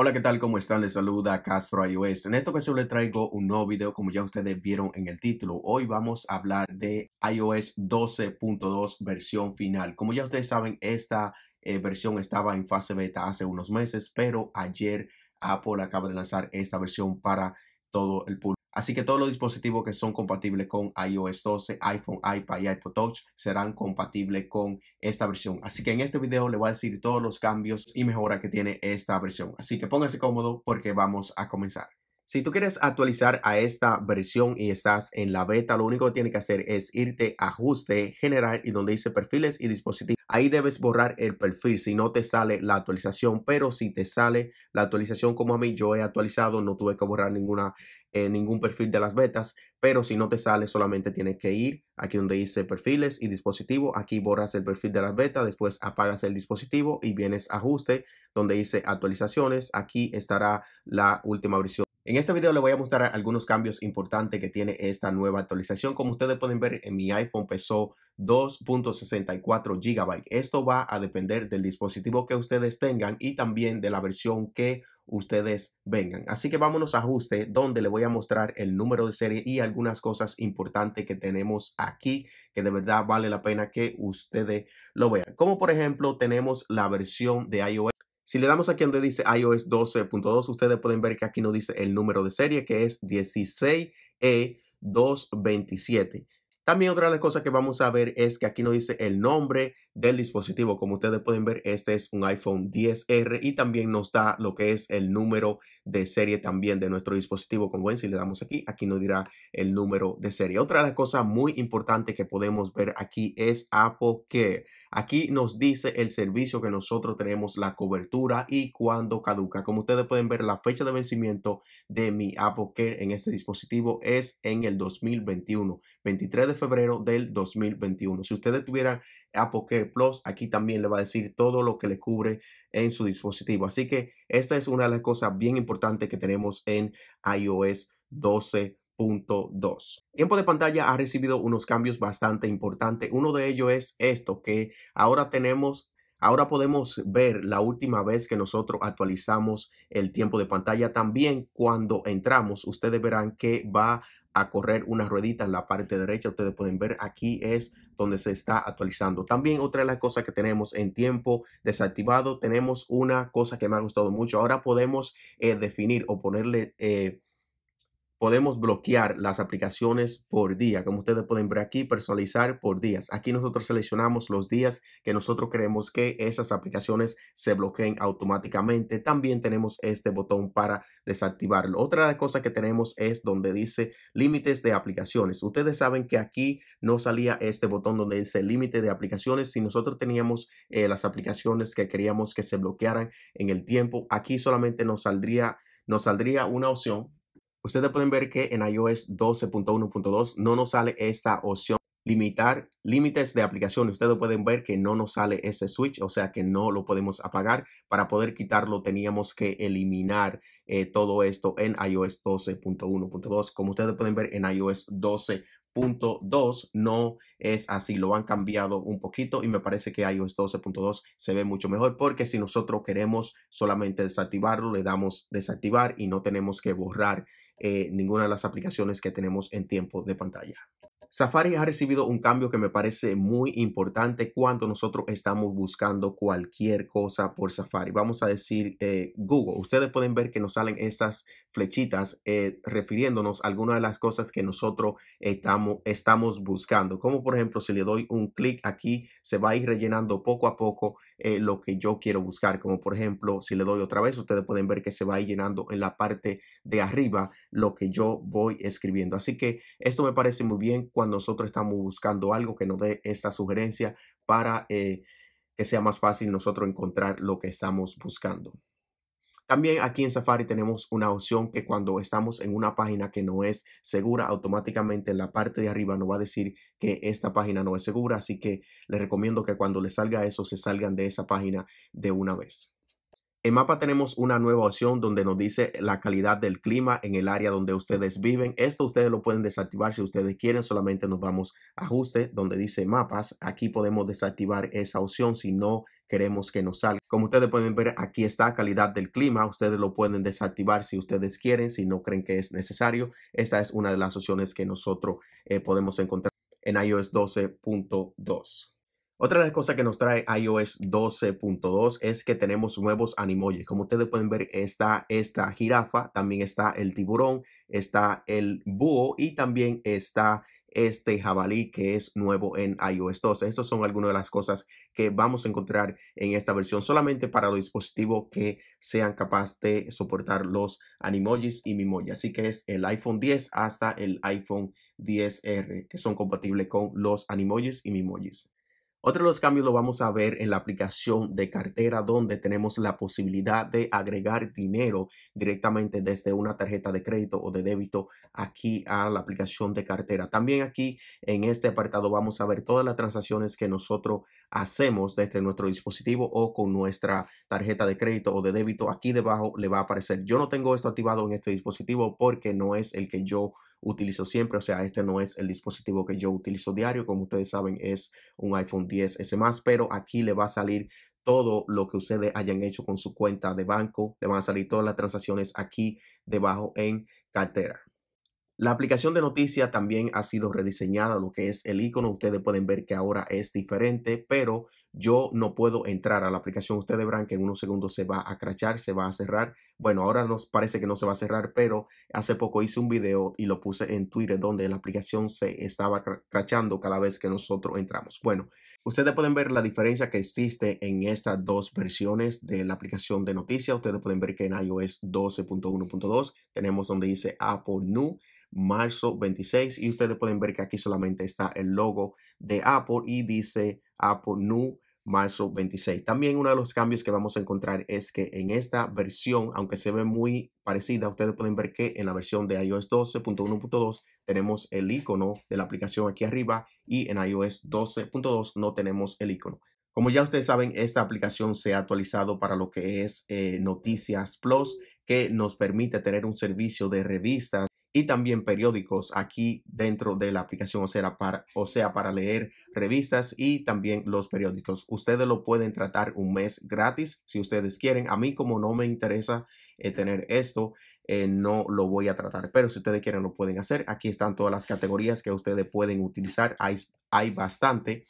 Hola, ¿qué tal? ¿Cómo están? Les saluda Castro iOS. En esta ocasión les traigo un nuevo video, como ya ustedes vieron en el título. Hoy vamos a hablar de iOS 12.2 versión final. Como ya ustedes saben, esta eh, versión estaba en fase beta hace unos meses, pero ayer Apple acaba de lanzar esta versión para todo el público. Así que todos los dispositivos que son compatibles con iOS 12, iPhone, iPad y iPod Touch serán compatibles con esta versión. Así que en este video le voy a decir todos los cambios y mejoras que tiene esta versión. Así que pónganse cómodo porque vamos a comenzar. Si tú quieres actualizar a esta versión y estás en la beta, lo único que tienes que hacer es irte a ajuste general y donde dice perfiles y dispositivos. Ahí debes borrar el perfil si no te sale la actualización, pero si te sale la actualización como a mí, yo he actualizado, no tuve que borrar ninguna, en eh, ningún perfil de las betas, pero si no te sale solamente tienes que ir aquí donde dice perfiles y dispositivo, aquí borras el perfil de las betas, después apagas el dispositivo y vienes a ajuste donde dice actualizaciones, aquí estará la última versión. En este video les voy a mostrar algunos cambios importantes que tiene esta nueva actualización. Como ustedes pueden ver, en mi iPhone pesó 2.64 GB. Esto va a depender del dispositivo que ustedes tengan y también de la versión que ustedes vengan. Así que vámonos a ajuste donde le voy a mostrar el número de serie y algunas cosas importantes que tenemos aquí que de verdad vale la pena que ustedes lo vean. Como por ejemplo tenemos la versión de iOS si le damos aquí donde dice iOS 12.2, ustedes pueden ver que aquí no dice el número de serie que es 16E227. E También otra de las cosas que vamos a ver es que aquí nos dice el nombre del dispositivo. Como ustedes pueden ver, este es un iPhone 10R y también nos da lo que es el número de serie también de nuestro dispositivo. Como ven, si le damos aquí, aquí nos dirá el número de serie. Otra de las cosas muy importantes que podemos ver aquí es Apple Care. Aquí nos dice el servicio que nosotros tenemos, la cobertura y cuándo caduca. Como ustedes pueden ver, la fecha de vencimiento de mi Apple Care en este dispositivo es en el 2021, 23 de febrero del 2021. Si ustedes tuvieran Apple Care Plus. Aquí también le va a decir todo lo que le cubre en su dispositivo. Así que esta es una de las cosas bien importantes que tenemos en iOS 12.2. Tiempo de pantalla ha recibido unos cambios bastante importantes. Uno de ellos es esto, que ahora tenemos, ahora podemos ver la última vez que nosotros actualizamos el tiempo de pantalla. También cuando entramos, ustedes verán que va a correr unas ruedita en la parte derecha. Ustedes pueden ver aquí es donde se está actualizando. También otra de las cosas que tenemos en tiempo desactivado, tenemos una cosa que me ha gustado mucho. Ahora podemos eh, definir o ponerle... Eh, podemos bloquear las aplicaciones por día. Como ustedes pueden ver aquí, personalizar por días. Aquí nosotros seleccionamos los días que nosotros creemos que esas aplicaciones se bloqueen automáticamente. También tenemos este botón para desactivarlo. Otra cosa que tenemos es donde dice límites de aplicaciones. Ustedes saben que aquí no salía este botón donde dice límite de aplicaciones. Si nosotros teníamos eh, las aplicaciones que queríamos que se bloquearan en el tiempo, aquí solamente nos saldría, nos saldría una opción ustedes pueden ver que en iOS 12.1.2 no nos sale esta opción limitar límites de aplicación. Ustedes pueden ver que no nos sale ese switch, o sea que no lo podemos apagar. Para poder quitarlo teníamos que eliminar eh, todo esto en iOS 12.1.2. Como ustedes pueden ver en iOS 12.2 no es así, lo han cambiado un poquito y me parece que iOS 12.2 se ve mucho mejor porque si nosotros queremos solamente desactivarlo, le damos desactivar y no tenemos que borrar eh, ninguna de las aplicaciones que tenemos en tiempo de pantalla. Safari ha recibido un cambio que me parece muy importante cuando nosotros estamos buscando cualquier cosa por Safari. Vamos a decir eh, Google. Ustedes pueden ver que nos salen estas flechitas eh, refiriéndonos a algunas de las cosas que nosotros estamos, estamos buscando. Como por ejemplo, si le doy un clic aquí, se va a ir rellenando poco a poco eh, lo que yo quiero buscar. Como por ejemplo, si le doy otra vez, ustedes pueden ver que se va a ir llenando en la parte de arriba lo que yo voy escribiendo. Así que esto me parece muy bien cuando nosotros estamos buscando algo que nos dé esta sugerencia para eh, que sea más fácil nosotros encontrar lo que estamos buscando. También aquí en Safari tenemos una opción que cuando estamos en una página que no es segura, automáticamente en la parte de arriba nos va a decir que esta página no es segura, así que les recomiendo que cuando les salga eso se salgan de esa página de una vez. En mapa tenemos una nueva opción donde nos dice la calidad del clima en el área donde ustedes viven. Esto ustedes lo pueden desactivar si ustedes quieren. Solamente nos vamos a ajuste donde dice mapas. Aquí podemos desactivar esa opción si no queremos que nos salga. Como ustedes pueden ver, aquí está calidad del clima. Ustedes lo pueden desactivar si ustedes quieren, si no creen que es necesario. Esta es una de las opciones que nosotros eh, podemos encontrar en iOS 12.2. Otra de las cosas que nos trae iOS 12.2 es que tenemos nuevos animojis. Como ustedes pueden ver, está esta jirafa, también está el tiburón, está el búho y también está este jabalí que es nuevo en iOS 12. Estas son algunas de las cosas que vamos a encontrar en esta versión solamente para los dispositivos que sean capaces de soportar los animojis y mimojis. Así que es el iPhone 10 hasta el iPhone 10R que son compatibles con los animojis y mimojis. Otro de los cambios lo vamos a ver en la aplicación de cartera donde tenemos la posibilidad de agregar dinero directamente desde una tarjeta de crédito o de débito aquí a la aplicación de cartera. También aquí en este apartado vamos a ver todas las transacciones que nosotros hacemos desde nuestro dispositivo o con nuestra tarjeta de crédito o de débito. Aquí debajo le va a aparecer. Yo no tengo esto activado en este dispositivo porque no es el que yo utilizo siempre. O sea, este no es el dispositivo que yo utilizo diario. Como ustedes saben, es un iPhone 10S más, pero aquí le va a salir todo lo que ustedes hayan hecho con su cuenta de banco. Le van a salir todas las transacciones aquí debajo en cartera. La aplicación de noticias también ha sido rediseñada, lo que es el icono. Ustedes pueden ver que ahora es diferente, pero yo no puedo entrar a la aplicación. Ustedes verán que en unos segundos se va a crachar, se va a cerrar. Bueno, ahora nos parece que no se va a cerrar, pero hace poco hice un video y lo puse en Twitter donde la aplicación se estaba crachando cada vez que nosotros entramos. Bueno, ustedes pueden ver la diferencia que existe en estas dos versiones de la aplicación de noticias. Ustedes pueden ver que en iOS 12.1.2 tenemos donde dice Apple New marzo 26 y ustedes pueden ver que aquí solamente está el logo de Apple y dice Apple New marzo 26. También uno de los cambios que vamos a encontrar es que en esta versión, aunque se ve muy parecida, ustedes pueden ver que en la versión de iOS 12.1.2 tenemos el icono de la aplicación aquí arriba y en iOS 12.2 no tenemos el icono. Como ya ustedes saben, esta aplicación se ha actualizado para lo que es eh, Noticias Plus, que nos permite tener un servicio de revistas y también periódicos aquí dentro de la aplicación, o sea, para, o sea, para leer revistas y también los periódicos. Ustedes lo pueden tratar un mes gratis si ustedes quieren. A mí como no me interesa eh, tener esto, eh, no lo voy a tratar. Pero si ustedes quieren, lo pueden hacer. Aquí están todas las categorías que ustedes pueden utilizar. Hay, hay bastante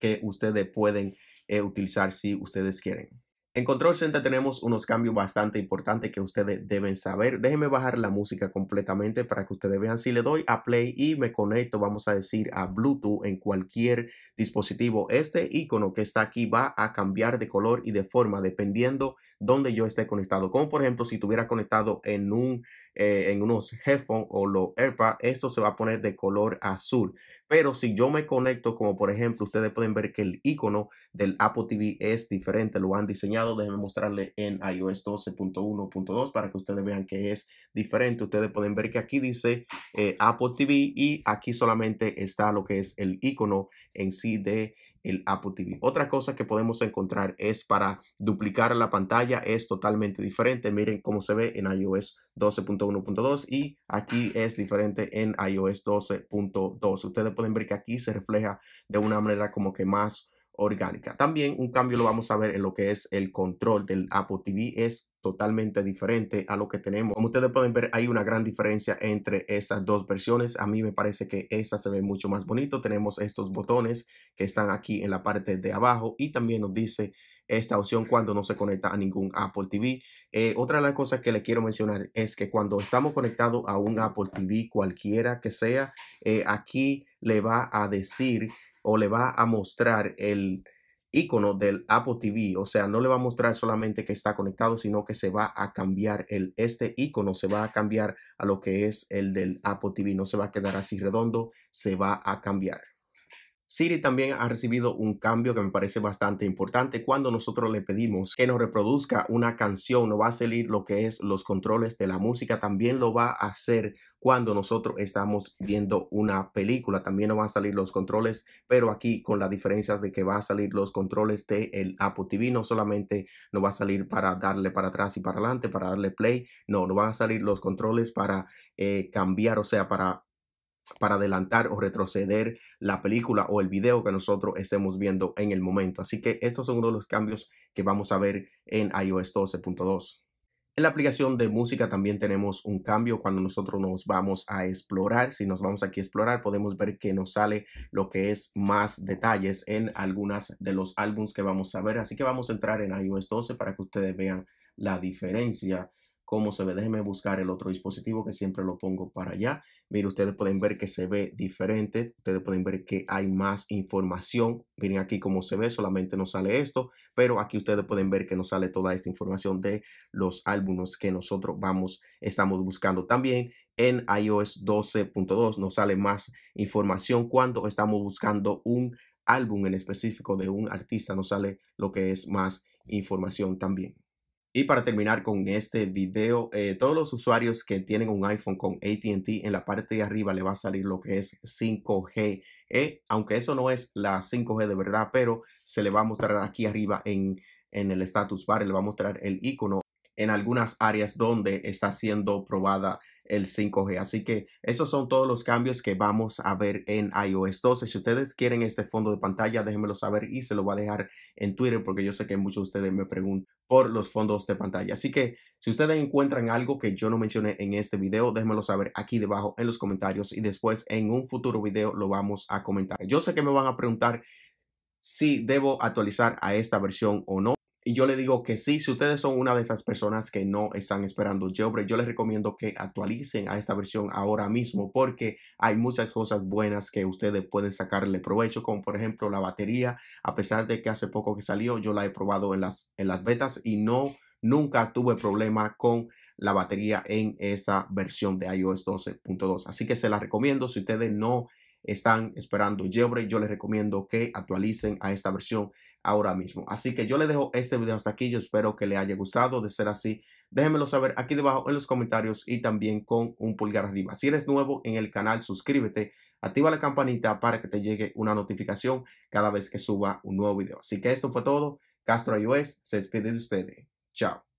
que ustedes pueden eh, utilizar si ustedes quieren. En Control Center tenemos unos cambios bastante importantes que ustedes deben saber. Déjenme bajar la música completamente para que ustedes vean. Si le doy a play y me conecto, vamos a decir a Bluetooth en cualquier dispositivo, este icono que está aquí va a cambiar de color y de forma dependiendo donde yo esté conectado. Como por ejemplo, si estuviera conectado en un eh, en unos headphones o los AirPods, esto se va a poner de color azul. Pero si yo me conecto, como por ejemplo, ustedes pueden ver que el icono del Apple TV es diferente, lo han diseñado. Déjenme mostrarle en iOS 12.1.2 para que ustedes vean que es diferente. Ustedes pueden ver que aquí dice eh, Apple TV y aquí solamente está lo que es el icono en sí de el Apple TV. Otra cosa que podemos encontrar es para duplicar la pantalla, es totalmente diferente. Miren cómo se ve en iOS 12.1.2 y aquí es diferente en iOS 12.2. Ustedes pueden ver que aquí se refleja de una manera como que más orgánica. También un cambio lo vamos a ver en lo que es el control del Apple TV. Es totalmente diferente a lo que tenemos. Como ustedes pueden ver, hay una gran diferencia entre estas dos versiones. A mí me parece que esta se ve mucho más bonito. Tenemos estos botones que están aquí en la parte de abajo y también nos dice esta opción cuando no se conecta a ningún Apple TV. Eh, otra de las cosas que le quiero mencionar es que cuando estamos conectados a un Apple TV, cualquiera que sea, eh, aquí le va a decir o le va a mostrar el icono del Apple TV, o sea, no le va a mostrar solamente que está conectado, sino que se va a cambiar el este icono se va a cambiar a lo que es el del Apple TV, no se va a quedar así redondo, se va a cambiar. Siri también ha recibido un cambio que me parece bastante importante. Cuando nosotros le pedimos que nos reproduzca una canción, no va a salir lo que es los controles de la música, también lo va a hacer cuando nosotros estamos viendo una película. También no van a salir los controles, pero aquí con las diferencias de que va a salir los controles de el Apple TV, no solamente no va a salir para darle para atrás y para adelante, para darle play, no, no van a salir los controles para eh, cambiar, o sea, para para adelantar o retroceder la película o el video que nosotros estemos viendo en el momento. Así que estos son uno de los cambios que vamos a ver en iOS 12.2. En la aplicación de música también tenemos un cambio cuando nosotros nos vamos a explorar. Si nos vamos aquí a explorar, podemos ver que nos sale lo que es más detalles en algunas de los álbumes que vamos a ver. Así que vamos a entrar en iOS 12 para que ustedes vean la diferencia cómo se ve. Déjenme buscar el otro dispositivo que siempre lo pongo para allá. Mire, ustedes pueden ver que se ve diferente. Ustedes pueden ver que hay más información. Miren aquí cómo se ve, solamente nos sale esto, pero aquí ustedes pueden ver que nos sale toda esta información de los álbumes que nosotros vamos, estamos buscando también. En iOS 12.2 nos sale más información cuando estamos buscando un álbum en específico de un artista, nos sale lo que es más información también. Y para terminar con este video, eh, todos los usuarios que tienen un iPhone con ATT en la parte de arriba le va a salir lo que es 5G, eh, aunque eso no es la 5G de verdad, pero se le va a mostrar aquí arriba en, en el status bar, le va a mostrar el icono en algunas áreas donde está siendo probada el 5G. Así que esos son todos los cambios que vamos a ver en iOS 12. Si ustedes quieren este fondo de pantalla, déjenmelo saber y se lo va a dejar en Twitter porque yo sé que muchos de ustedes me preguntan por los fondos de pantalla. Así que si ustedes encuentran algo que yo no mencioné en este video, déjenmelo saber aquí debajo en los comentarios y después en un futuro video lo vamos a comentar. Yo sé que me van a preguntar si debo actualizar a esta versión o no. Y yo le digo que sí, si ustedes son una de esas personas que no están esperando Jailbreak, yo les recomiendo que actualicen a esta versión ahora mismo porque hay muchas cosas buenas que ustedes pueden sacarle provecho, como por ejemplo la batería, a pesar de que hace poco que salió, yo la he probado en las, en las betas y no, nunca tuve problema con la batería en esta versión de iOS 12.2. Así que se la recomiendo si ustedes no están esperando jailbreak, yo les recomiendo que actualicen a esta versión ahora mismo. Así que yo les dejo este video hasta aquí. Yo espero que les haya gustado. De ser así, déjenmelo saber aquí debajo en los comentarios y también con un pulgar arriba. Si eres nuevo en el canal, suscríbete, activa la campanita para que te llegue una notificación cada vez que suba un nuevo video. Así que esto fue todo. Castro iOS se despide de ustedes. Chao.